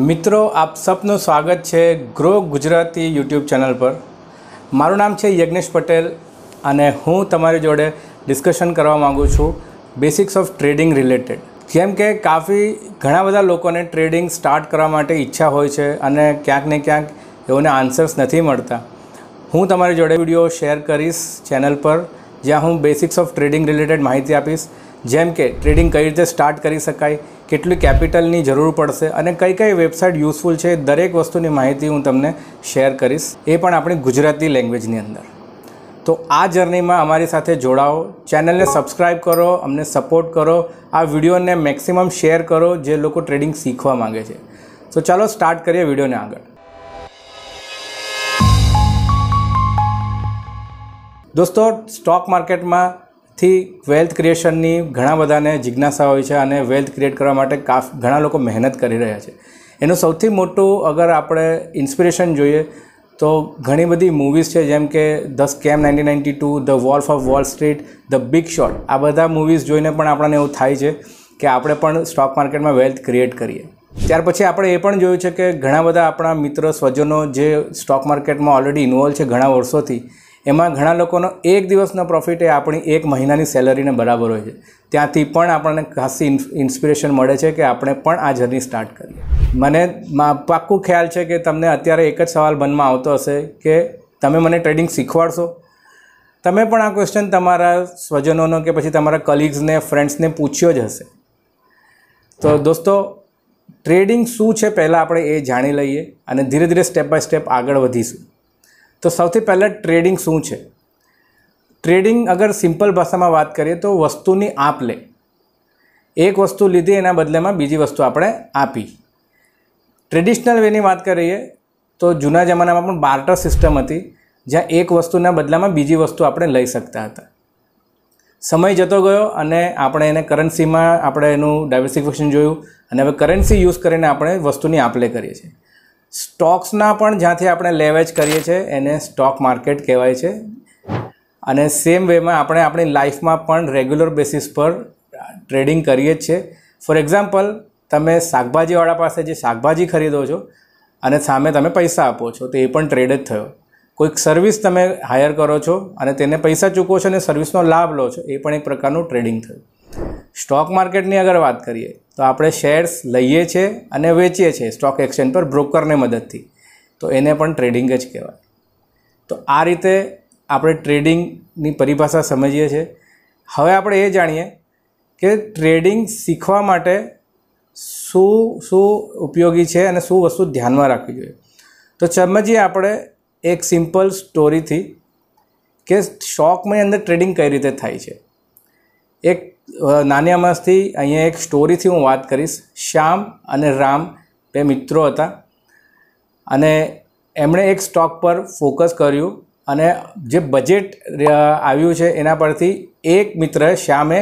મિત્રો આપ સપનું સ્વાગત છે ગ્રો ગુજરાતી યુટ્યુબ ચેનલ પર મારું નામ છે યજ્ઞેશ પટેલ અને હું તમારી જોડે ડિસ્કશન કરવા માગું છું બેસિક્સ ઓફ ટ્રેડિંગ રિલેટેડ જેમ કે કાફી ઘણા બધા લોકોને ટ્રેડિંગ સ્ટાર્ટ કરવા માટે ઈચ્છા હોય છે અને ક્યાંક ને ક્યાંક એઓને આન્સર્સ નથી મળતા હું તમારી જોડે વિડીયો શેર કરીશ ચેનલ પર જ્યાં હું બેસિક્સ ઓફ ટ્રેડિંગ રિલેટેડ માહિતી આપીશ જેમ કે ટ્રેડિંગ કઈ રીતે સ્ટાર્ટ કરી શકાય કેટલી કેપિટલની જરૂર પડશે અને કઈ કઈ વેબસાઇટ યુઝફુલ છે દરેક વસ્તુની માહિતી હું તમને શેર કરીશ એ પણ આપણી ગુજરાતી લેંગ્વેજની અંદર તો આ જર્નીમાં અમારી સાથે જોડાઓ ચેનલને સબસ્ક્રાઈબ કરો અમને સપોર્ટ કરો આ વિડીયોને મેક્સિમમ શેર કરો જે લોકો ટ્રેડિંગ શીખવા માગે છે તો ચાલો સ્ટાર્ટ કરીએ વિડીયોને આગળ દોસ્તો સ્ટોક માર્કેટમાં થી વેલ્થ ક્રિએશનની ઘણા બધાને જિજ્ઞાસા હોય છે અને વેલ્થ ક્રિએટ કરવા માટે કાફ ઘણા લોકો મહેનત કરી રહ્યા છે એનું સૌથી મોટું અગર આપણે ઇન્સ્પિરેશન જોઈએ તો ઘણી બધી મૂવીઝ છે જેમ કે the scam nineteen ninety two the wolf of Wall Street the big short આ બધા મૂવીઝ જોઈને પણ આપણને એવું થાય છે કે આપણે પણ સ્ટોક માર્કેટમાં વેલ્થ ક્રિએટ કરીએ ત્યાર પછી આપણે એ પણ જોયું છે કે ઘણા બધા આપણા મિત્ર સ્વજનો જે સ્ટોક માર્કેટમાં ઓલરેડી ઇન્વોલ્વ છે ઘણા વર્ષોથી એમાં ઘણા લોકોનો એક દિવસનો પ્રોફિટ એ આપણી એક મહિનાની સેલરીને બરાબર હોય છે ત્યાંથી પણ આપણને ખાસી ઇન્સ્પિરેશન મળે છે કે આપણે પણ આ જર્ની સ્ટાર્ટ કરીએ મને પાક્કું ખ્યાલ છે કે તમને અત્યારે એક જ સવાલ મનમાં આવતો હશે કે તમે મને ટ્રેડિંગ શીખવાડશો તમે પણ આ ક્વેશ્ચન તમારા સ્વજનોનો કે પછી તમારા કલીગ્સને ફ્રેન્ડ્સને પૂછ્યો જ હશે તો દોસ્તો ટ્રેડિંગ શું છે પહેલાં આપણે એ જાણી લઈએ અને ધીરે ધીરે સ્ટેપ બાય સ્ટેપ આગળ વધીશું તો સૌથી પહેલાં ટ્રેડિંગ શું છે ટ્રેડિંગ અગર સિમ્પલ ભાષામાં વાત કરીએ તો વસ્તુની આપ લે એક વસ્તુ લીધી એના બદલેમાં બીજી વસ્તુ આપણે આપી ટ્રેડિશનલ વેની વાત કરીએ તો જૂના જમાનામાં પણ બાર્ટર સિસ્ટમ હતી જ્યાં એક વસ્તુના બદલામાં બીજી વસ્તુ આપણે લઈ શકતા હતા સમય જતો ગયો અને આપણે એને કરન્સીમાં આપણે એનું ડાયવર્સિફિકેશન જોયું અને હવે કરન્સી યુઝ કરીને આપણે વસ્તુની આપ લે કરીએ છીએ સ્ટોક્સના પણ જ્યાંથી આપણે લેવેચ કરીએ છીએ એને સ્ટોક માર્કેટ કહેવાય છે અને સેમ વેમાં આપણે આપણી લાઈફમાં પણ રેગ્યુલર બેસિસ પર ટ્રેડિંગ કરીએ જ છીએ ફોર એક્ઝામ્પલ તમે શાકભાજીવાળા પાસે જે શાકભાજી ખરીદો છો અને સામે તમે પૈસા આપો છો તો એ પણ ટ્રેડ જ થયો કોઈક સર્વિસ તમે હાયર કરો છો અને તેને પૈસા ચૂકવો છો અને સર્વિસનો લાભ લો છો એ પણ એક પ્રકારનું ટ્રેડિંગ થયું સ્ટોક માર્કેટની અગર વાત કરીએ તો આપણે શેર્સ લઈએ છીએ અને વેચીએ છીએ સ્ટોક એક્સચેન્જ પર બ્રોકરને મદદથી તો એને પણ ટ્રેડિંગ જ કહેવાય તો આ રીતે આપણે ટ્રેડિંગની પરિભાષા સમજીએ છીએ હવે આપણે એ જાણીએ કે ટ્રેડિંગ શીખવા માટે શું શું ઉપયોગી છે અને શું વસ્તુ ધ્યાનમાં રાખવી જોઈએ તો સમજીએ આપણે એક સિમ્પલ સ્ટોરીથી કે સ્ટોકની અંદર ટ્રેડિંગ કઈ રીતે થાય છે એક નાની અમસ્તી અહીંયા એક સ્ટોરીથી હું વાત કરીશ શ્યામ અને રામ બે મિત્રો હતા અને એમણે એક સ્ટોક પર ફોકસ કર્યું અને જે બજેટ આવ્યું છે એના પરથી એક મિત્ર શ્યામે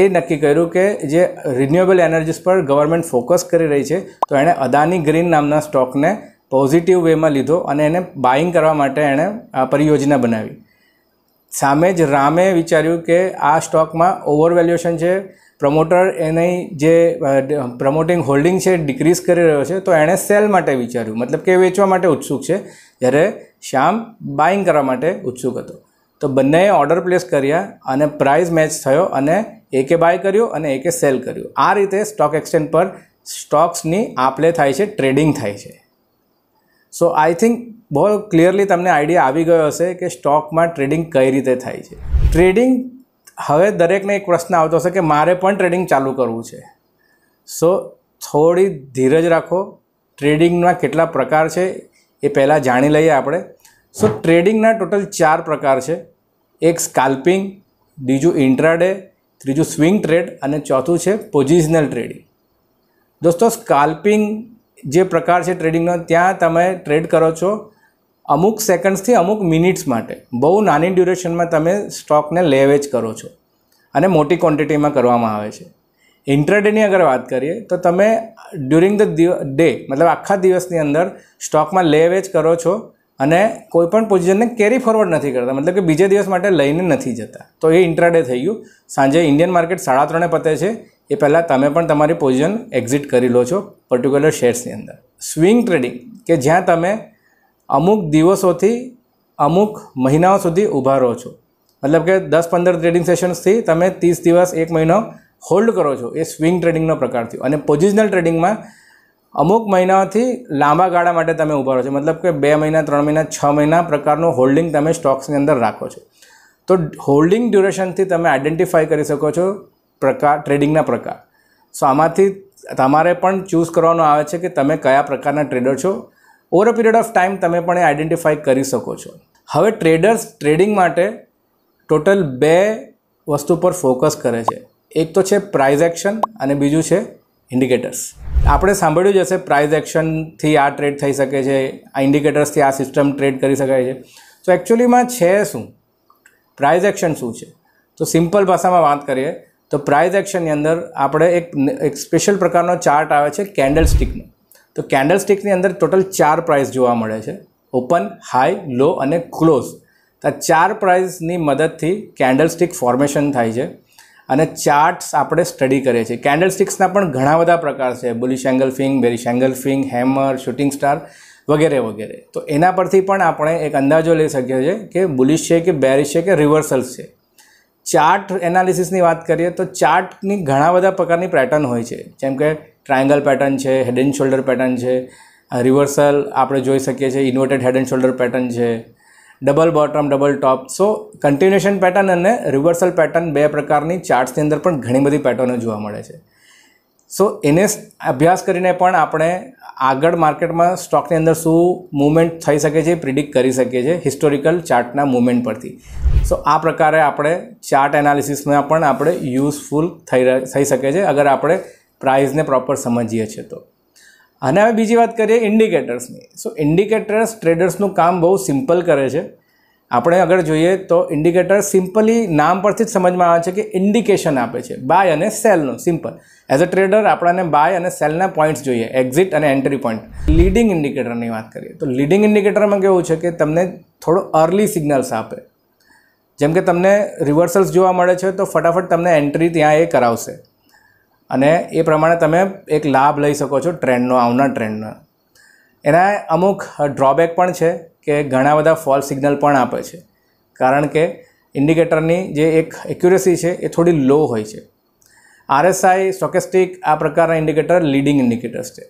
એ નક્કી કર્યું કે જે રિન્યુએબલ એનર્જીસ પર ગવર્મેન્ટ ફોકસ કરી રહી છે તો એણે અદાની ગ્રીન નામના સ્ટોકને પોઝિટિવ વેમાં લીધો અને એને બાઇંગ કરવા માટે એણે પરિયોજના બનાવી સામે જ રામે વિચાર્યું કે આ સ્ટોકમાં ઓવરવેલ્યુએશન છે પ્રમોટર એની જે પ્રમોટિંગ હોલ્ડિંગ છે ડિક્રીઝ કરી રહ્યો છે તો એણે સેલ માટે વિચાર્યું મતલબ કે વેચવા માટે ઉત્સુક છે જ્યારે શ્યામ બાઇંગ કરવા માટે ઉત્સુક હતો તો બંનેએ ઓર્ડર પ્લેસ કર્યા અને પ્રાઇઝ મેચ થયો અને એકે બાય કર્યો અને એકે સેલ કર્યું આ રીતે સ્ટોક એક્સચેન્જ પર સ્ટોક્સની આપલે થાય છે ટ્રેડિંગ થાય છે સો આઈ થિંક બહુ ક્લિયરલી તમને આઈડિયા આવી ગયો હશે કે સ્ટોકમાં ટ્રેડિંગ કઈ રીતે થાય છે ટ્રેડિંગ હવે દરેકને એક પ્રશ્ન આવતો હશે કે મારે પણ ટ્રેડિંગ ચાલુ કરવું છે સો થોડી ધીરજ રાખો ટ્રેડિંગના કેટલા પ્રકાર છે એ પહેલાં જાણી લઈએ આપણે સો ટ્રેડિંગના ટોટલ ચાર પ્રકાર છે એક સ્કાલ્પિંગ બીજું ઇન્ટ્રાડે ત્રીજું સ્વિંગ ટ્રેડ અને ચોથું છે પોઝિશનલ ટ્રેડિંગ દોસ્તો સ્કાલ્પિંગ જે પ્રકાર છે ટ્રેડિંગનો ત્યાં તમે ટ્રેડ કરો છો અમુક સેકન્ડ્સથી અમુક મિનિટ્સ માટે બહુ નાની ડ્યુરેશનમાં તમે સ્ટોકને લે વેચ કરો છો અને મોટી ક્વોન્ટિટીમાં કરવામાં આવે છે ઇન્ટ્રાડેની અગર વાત કરીએ તો તમે ડ્યુરિંગ ધ ડે મતલબ આખા દિવસની અંદર સ્ટોકમાં લે વેચ કરો છો અને કોઈપણ પોઝિશનને કેરી ફોરવર્ડ નથી કરતા મતલબ કે બીજે દિવસ માટે લઈને નથી જતા તો એ ઇન્ટ્રાડે થઈ ગયું સાંજે ઇન્ડિયન માર્કેટ સાડા ત્રણે પતે છે એ પહેલાં તમે પણ તમારી પોઝિશન એક્ઝિટ કરી લો છો પર્ટિક્યુલર શેર્સની અંદર સ્વિંગ ટ્રેડિંગ કે જ્યાં તમે અમુક દિવસોથી અમુક મહિનાઓ સુધી ઊભા રહો છો મતલબ કે દસ પંદર ટ્રેડિંગ સેશન્સથી તમે ત્રીસ દિવસ એક મહિનો હોલ્ડ કરો છો એ સ્વિંગ ટ્રેડિંગનો પ્રકાર થયો અને પોઝિશનલ ટ્રેડિંગમાં અમુક મહિનાઓથી લાંબા ગાળા માટે તમે ઊભા રહો છો મતલબ કે બે મહિના ત્રણ મહિના છ મહિના પ્રકારનું હોલ્ડિંગ તમે સ્ટોક્સની અંદર રાખો છો તો હોલ્ડિંગ ડ્યુરેશનથી તમે આઈડેન્ટિફાઈ કરી શકો છો પ્રકાર ટ્રેડિંગના પ્રકાર સો આમાંથી તમારે પણ ચૂઝ કરવાનો આવે છે કે તમે કયા પ્રકારના ટ્રેડર છો over a period of time તમે પણ એ આઇડેન્ટિફાઈ કરી શકો છો હવે ટ્રેડર્સ ટ્રેડિંગ માટે ટોટલ બે વસ્તુ પર ફોકસ કરે છે એક તો છે પ્રાઇઝ એક્શન અને બીજું છે ઇન્ડિકેટર્સ આપણે સાંભળ્યું જ હશે પ્રાઇઝ એક્શનથી આ ટ્રેડ થઈ શકે છે આ ઇન્ડિકેટર્સથી આ સિસ્ટમ ટ્રેડ કરી શકાય છે તો એકચ્યુઅલીમાં છે શું પ્રાઇઝ એક્શન શું છે તો સિમ્પલ ભાષામાં વાત કરીએ તો પ્રાઇઝ એક્શનની અંદર આપણે એક એક સ્પેશિયલ પ્રકારનો ચાર્ટ આવે છે કેન્ડલ સ્ટિકનો તો કેન્ડલ સ્ટિકની અંદર ટોટલ ચાર પ્રાઇઝ જોવા મળે છે ઓપન હાઈ લો અને ક્લોઝ તો આ ચાર પ્રાઇઝની મદદથી કેન્ડલ સ્ટિક ફોર્મેશન થાય છે અને ચાર્ટ્સ આપણે સ્ટડી કરીએ છીએ કેન્ડલ સ્ટિક્સના પણ ઘણા બધા પ્રકાર છે bullish engulfing bearish engulfing hammer shooting star વગેરે વગેરે તો એના પરથી પણ આપણે એક અંદાજો લઈ શકીએ છીએ કે બુલિશ છે કે બેરિશ છે કે રિવર્સલ્સ છે ચાર્ટ એનાલિસિસની વાત કરીએ તો ચાર્ટની ઘણા બધા પ્રકારની પેટર્ન હોય છે જેમ કે ટ્રાયંગલ પેટર્ન છે હેડ એન્ડ શોલ્ડર પેટર્ન છે રિવર્સલ આપણે જોઈ શકીએ છીએ inverted head and shoulder pattern છે double bottom double top so continuation pattern અને રિવર્સલ પેટર્ન બે પ્રકારની ચાર્ટ્સની અંદર પણ ઘણી બધી પેટર્નો જોવા મળે છે સો એને અભ્યાસ કરીને પણ આપણે આગળ માર્કેટમાં સ્ટોકની અંદર શું મૂવમેન્ટ થઈ શકે છે પ્રિડિક્ટ કરી શકીએ છીએ હિસ્ટોરિકલ ચાર્ટના મૂવમેન્ટ પરથી સો આ પ્રકારે આપણે ચાર્ટ એનાલિસિસમાં પણ આપણે યુઝફુલ થઈ થઈ શકે છે અગર આપણે પ્રાઇઝને પ્રોપર સમજીએ છીએ તો અને હવે બીજી વાત કરીએ ઇન્ડિકેટર્સની સો ઇન્ડિકેટર્સ ટ્રેડર્સનું કામ બહુ સિમ્પલ કરે છે આપણે આગળ જોઈએ તો ઇન્ડિકેટર સિમ્પલી નામ પરથી જ સમજમાં આવે છે કે ઇન્ડિકેશન આપે છે બાય અને સેલનું સિમ્પલ એઝ અ ટ્રેડર આપણાને બાય અને સેલના પોઈન્ટ્સ જોઈએ એક્ઝિટ અને એન્ટ્રી પોઈન્ટ લીડિંગ ઇન્ડિકેટરની વાત કરીએ તો લીડિંગ ઇન્ડિકેટરમાં કેવું છે કે તમને થોડો અર્લી સિગ્નલ્સ આપે જેમ કે તમને રિવર્સલ્સ જોવા મળે છે તો ફટાફટ તમને એન્ટ્રી ત્યાં એ કરાવશે અને એ પ્રમાણે તમે એક લાભ લઈ શકો છો ટ્રેન્ડનો આવનાર ટ્રેન્ડનો એના અમુક ડ્રોબેક પણ છે કે ઘણા બધા ફોલ સિગ્નલ પણ આપે છે કારણ કે ઇન્ડિકેટરની જે એક એક્યુરેસી છે એ થોડી લો હોય છે આરએસઆઈ સોકેસ્ટિક આ પ્રકારના ઇન્ડિકેટર લીડિંગ ઇન્ડિકેટર્સ છે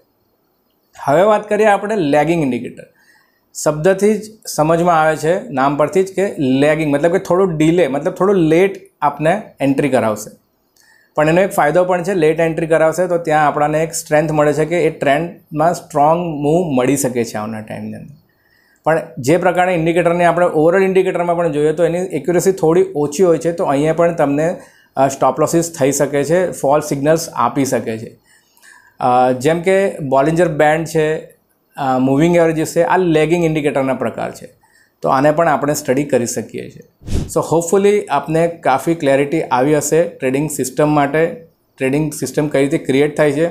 હવે વાત કરીએ આપણે લેગિંગ ઇન્ડિકેટર શબ્દથી જ સમજમાં આવે છે નામ પરથી જ કે લેગિંગ મતલબ કે થોડું ડીલે મતલબ થોડું લેટ આપને એન્ટ્રી કરાવશે પણ એનો એક ફાયદો પણ છે લેટ એન્ટ્રી કરાવશે તો ત્યાં આપણાને એક સ્ટ્રેન્થ મળે છે કે એ ટ્રેન્ડમાં સ્ટ્રોંગ મૂવ મળી શકે છે આવના ટાઈમની અંદર પણ જે પ્રકારના ઇન્ડિકેટરને આપણે ઓવરઓલ ઇન્ડિકેટરમાં પણ જોઈએ તો એની એક્યુરેસી થોડી ઓછી હોય છે તો અહીંયા પણ તમને સ્ટોપ લોસીસ થઈ શકે છે ફોલ સિગ્નલ્સ આપી શકે છે જેમ કે બોલિંજર બેન્ડ છે મૂવિંગ એવરેજીસ છે આ લેગિંગ ઇન્ડિકેટરના પ્રકાર છે તો આને પણ આપણે સ્ટડી કરી શકીએ છીએ સો હોપફુલી આપને કાફી ક્લેરિટી આવી હશે ટ્રેડિંગ સિસ્ટમ માટે ટ્રેડિંગ સિસ્ટમ કઈ રીતે ક્રિએટ થાય છે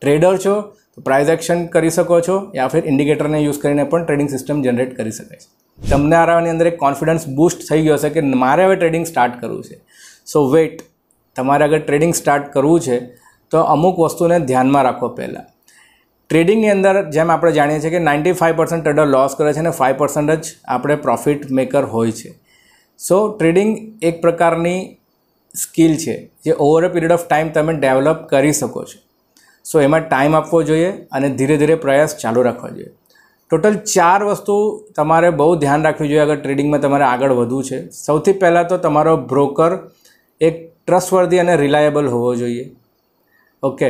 ટ્રેડર છો તો પ્રાઇઝ એક્શન કરી શકો છો યા ફિર ઇન્ડિકેટરને યુઝ કરીને પણ ટ્રેડિંગ સિસ્ટમ જનરેટ કરી શકાય છે તમને આરાની અંદર એક કોન્ફિડન્સ બૂસ્ટ થઈ ગયો છે કે મારે હવે ટ્રેડિંગ સ્ટાર્ટ કરવું છે સો વેટ તમારે અગર ટ્રેડિંગ સ્ટાર્ટ કરવું છે તો અમુક વસ્તુને ધ્યાનમાં રાખો પહેલાં ટ્રેડિંગની અંદર જેમ આપણે જાણીએ છીએ કે ninety five percent trader loss કરે છે અને ફાઇવ પર્સન્ટ જ આપણે પ્રોફિટ મેકર હોય છે સો ટ્રેડિંગ એક પ્રકારની સ્કિલ છે જે over a period of time તમે ડેવલપ કરી શકો છો સો એમાં ટાઈમ આપવો જોઈએ અને ધીરે ધીરે પ્રયાસ ચાલુ રાખવો જોઈએ ટોટલ ચાર વસ્તુ તમારે બહુ ધ્યાન રાખવી જોઈએ અગર ટ્રેડિંગમાં તમારે આગળ વધવું છે સૌથી પહેલાં તો તમારો બ્રોકર એક ટ્રસ્ટવર્ધી અને રિલાયેબલ હોવો જોઈએ ઓકે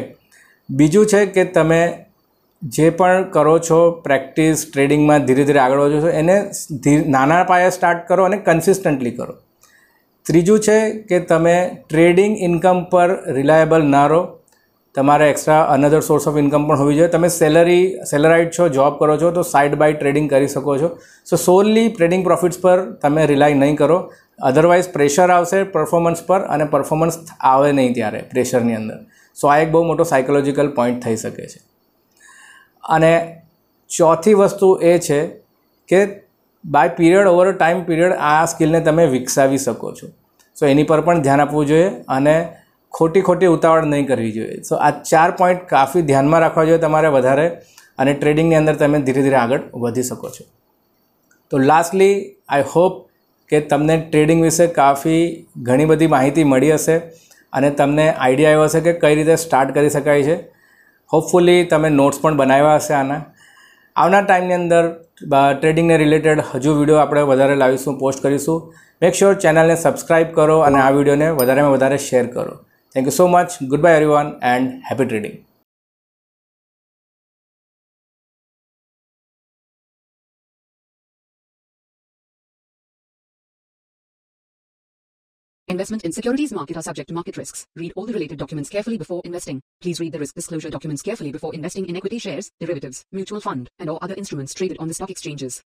બીજું છે કે તમે જે પણ કરો છો પ્રેક્ટિસ ટ્રેડિંગમાં ધીરે ધીરે આગળ વધો છો એને નાના પાયે સ્ટાર્ટ કરો અને કન્સિસ્ટન્ટલી કરો ત્રીજું છે કે તમે ટ્રેડિંગ ઇન્કમ પર રિલાયેબલ ના રહો તમારે extra another source of income પણ હોવી જોઈએ તમે સેલરી સેલરાઇટ છો જોબ કરો છો તો સાઇડ બાય ટ્રેડિંગ કરી શકો છો સો સોલલી ટ્રેડિંગ પ્રોફિટ્સ પર તમે રિલાય નહીં કરો અધરવાઇઝ પ્રેશર આવશે પરફોર્મન્સ પર અને પરફોર્મન્સ આવે નહીં ત્યારે પ્રેશરની અંદર સો આ એક બહુ મોટો સાયકોલોજિકલ પોઈન્ટ થઈ શકે છે અને ચોથી વસ્તુ એ છે કે by period over time period આ સ્કિલને તમે વિકસાવી શકો છો સો એની પર પણ ધ્યાન આપવું જોઈએ અને ખોટી ખોટી ઉતાવળ નહીં કરવી જોઈએ સો આ ચાર પોઈન્ટ કાફી ધ્યાનમાં રાખવા જોઈએ તમારે વધારે અને ટ્રેડિંગની અંદર તમે ધીરે ધીરે આગળ વધી શકો છો તો લાસ્ટલી આઈ હોપ કે તમને ટ્રેડિંગ વિશે કાફી ઘણી બધી માહિતી મળી હશે અને તમને આઈડિયા આવ્યો હશે કે કઈ રીતે સ્ટાર્ટ કરી શકાય છે હોપફુલી તમે નોટ્સ પણ બનાવ્યા હશે આના આવનાર ટાઈમની અંદર ટ્રેડિંગને રિલેટેડ હજુ વિડીયો આપણે વધારે લાવીશું પોસ્ટ કરીશું મેક શ્યોર ચેનલને સબસ્ક્રાઈબ કરો અને આ વિડીયોને વધારેમાં વધારે શેર કરો Thank you so much. Goodbye, everyone, and happy trading. Investment in securities market are subject to market risks. Read all the related documents carefully before investing. Please read the risk disclosure documents carefully before investing in equity shares, derivatives, mutual fund, and or other instruments traded on the stock exchanges.